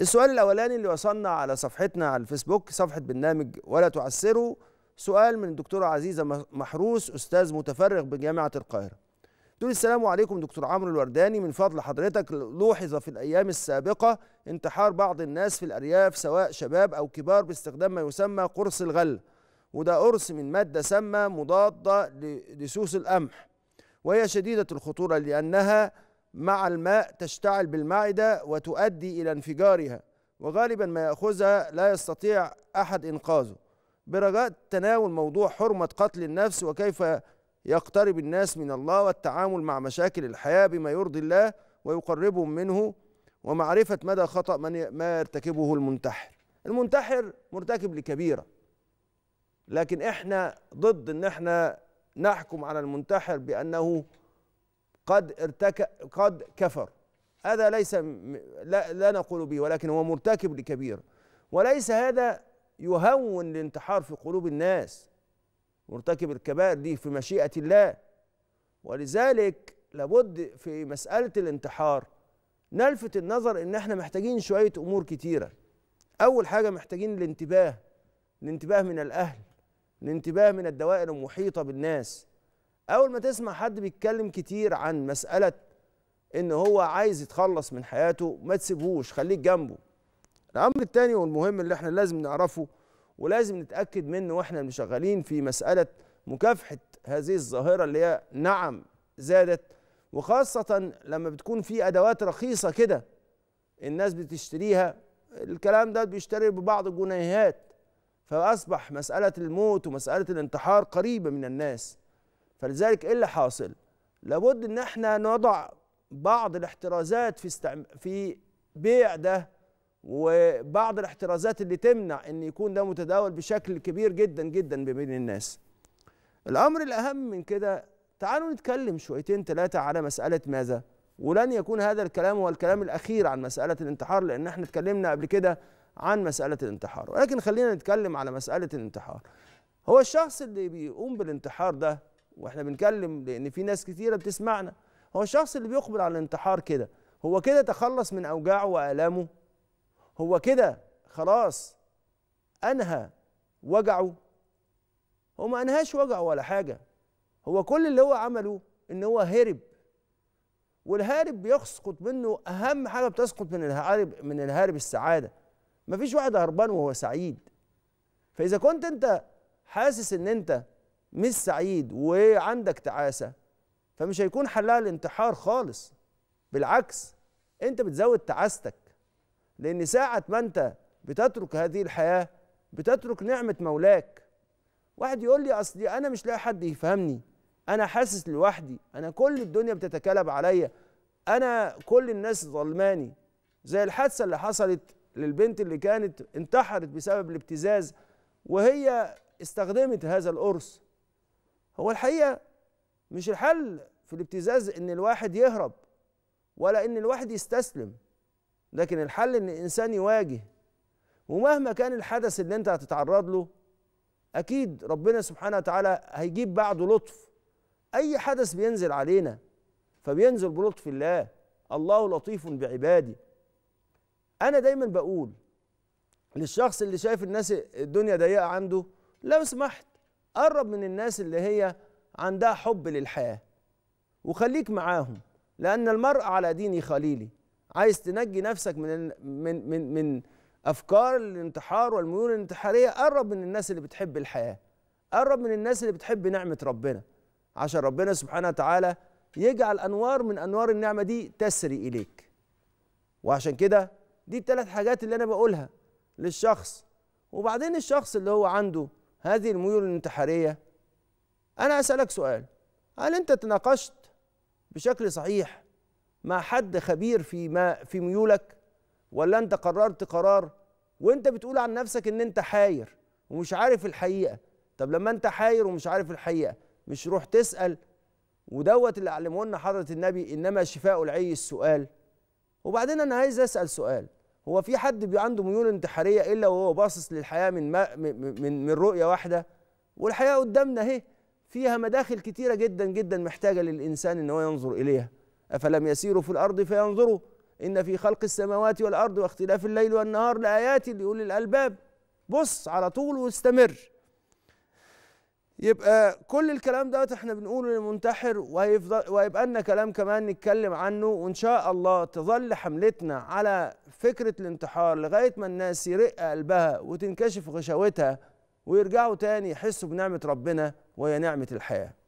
السؤال الاولاني اللي وصلنا على صفحتنا على الفيسبوك صفحه برنامج ولا تعسروا سؤال من الدكتوره عزيزه محروس استاذ متفرغ بجامعه القاهره تقول السلام عليكم دكتور عمرو الورداني من فضل حضرتك لوحظ في الايام السابقه انتحار بعض الناس في الارياف سواء شباب او كبار باستخدام ما يسمى قرص الغل وده قرص من ماده سامه مضاده لسوس القمح وهي شديده الخطوره لانها مع الماء تشتعل بالمعدة وتؤدي إلى انفجارها وغالبا ما يأخذها لا يستطيع أحد إنقاذه برجاء تناول موضوع حرمة قتل النفس وكيف يقترب الناس من الله والتعامل مع مشاكل الحياة بما يرضي الله ويقربهم منه ومعرفة مدى خطأ من ما يرتكبه المنتحر المنتحر مرتكب لكبيرة لكن احنا ضد ان احنا نحكم على المنتحر بأنه قد ارتكب قد كفر هذا ليس لا, لا نقول به ولكن هو مرتكب لكبيره وليس هذا يهون الانتحار في قلوب الناس مرتكب الكبائر دي في مشيئه الله ولذلك لابد في مساله الانتحار نلفت النظر ان احنا محتاجين شويه امور كتيره اول حاجه محتاجين الانتباه الانتباه من الاهل الانتباه من الدوائر المحيطه بالناس اول ما تسمع حد بيتكلم كتير عن مساله ان هو عايز يتخلص من حياته ما تسيبهوش خليك جنبه الامر الثاني والمهم اللي احنا لازم نعرفه ولازم نتاكد منه واحنا شغالين في مساله مكافحه هذه الظاهره اللي هي نعم زادت وخاصه لما بتكون في ادوات رخيصه كده الناس بتشتريها الكلام ده بيشتري ببعض الجنيهات فاصبح مساله الموت ومساله الانتحار قريبه من الناس فلذلك ايه اللي حاصل لابد ان احنا نضع بعض الاحترازات في استعم... في بيع ده وبعض الاحترازات اللي تمنع ان يكون ده متداول بشكل كبير جدا جدا بين الناس الامر الاهم من كده تعالوا نتكلم شويتين ثلاثه على مساله ماذا ولن يكون هذا الكلام هو الكلام الاخير عن مساله الانتحار لان احنا اتكلمنا قبل كده عن مساله الانتحار ولكن خلينا نتكلم على مساله الانتحار هو الشخص اللي بيقوم بالانتحار ده واحنا بنتكلم لان في ناس كثيره بتسمعنا هو الشخص اللي بيقبل على الانتحار كده هو كده تخلص من اوجاعه والامه هو كده خلاص انهى وجعه هو ما انهاش وجعه ولا حاجه هو كل اللي هو عمله ان هو هرب والهارب بيسقط منه اهم حاجه بتسقط من الهارب من الهارب السعاده مفيش واحد هربان وهو سعيد فاذا كنت انت حاسس ان انت مش سعيد وعندك تعاسه فمش هيكون حلها الانتحار خالص بالعكس انت بتزود تعاستك لان ساعه ما انت بتترك هذه الحياه بتترك نعمه مولاك واحد يقول لي اصلي انا مش لاقي حد يفهمني انا حاسس لوحدي انا كل الدنيا بتتكلب عليا انا كل الناس ظلماني زي الحادثه اللي حصلت للبنت اللي كانت انتحرت بسبب الابتزاز وهي استخدمت هذا القرص هو الحقيقه مش الحل في الابتزاز ان الواحد يهرب ولا ان الواحد يستسلم لكن الحل ان الانسان يواجه ومهما كان الحدث اللي انت هتتعرض له اكيد ربنا سبحانه وتعالى هيجيب بعده لطف اي حدث بينزل علينا فبينزل بلطف الله الله لطيف بعباده انا دايما بقول للشخص اللي شايف الناس الدنيا ضيقه عنده لو سمحت قرب من الناس اللي هي عندها حب للحياه وخليك معاهم لان المرء على دين خليلي عايز تنجي نفسك من من من من افكار الانتحار والميول الانتحاريه قرب من الناس اللي بتحب الحياه قرب من الناس اللي بتحب نعمه ربنا عشان ربنا سبحانه وتعالى يجعل انوار من انوار النعمه دي تسري اليك وعشان كده دي الثلاث حاجات اللي انا بقولها للشخص وبعدين الشخص اللي هو عنده هذه الميول الانتحارية أنا أسألك سؤال هل أنت تناقشت بشكل صحيح مع حد خبير في ما في ميولك ولا أنت قررت قرار وأنت بتقول عن نفسك إن أنت حاير ومش عارف الحقيقة طب لما أنت حاير ومش عارف الحقيقة مش روح تسأل ودوت اللي علمونا حضرة النبي إنما شفاء العي السؤال وبعدين أنا عايز أسأل سؤال هو في حد بي عنده ميول انتحاريه الا وهو باصص للحياه من ما من من, من رؤيه واحده والحياه قدامنا اهي فيها مداخل كتيره جدا جدا محتاجه للانسان ان هو ينظر اليها افلم يسيروا في الارض فينظروا ان في خلق السماوات والارض واختلاف الليل والنهار لايات لاولي الالباب بص على طول واستمر يبقى كل الكلام ده احنا بنقوله للمنتحر وهيفضل وهيبقى لنا كلام كمان نتكلم عنه وان شاء الله تظل حملتنا على فكره الانتحار لغايه ما الناس يرق قلبها وتنكشف غشاوتها ويرجعوا تاني يحسوا بنعمه ربنا وهي نعمه الحياه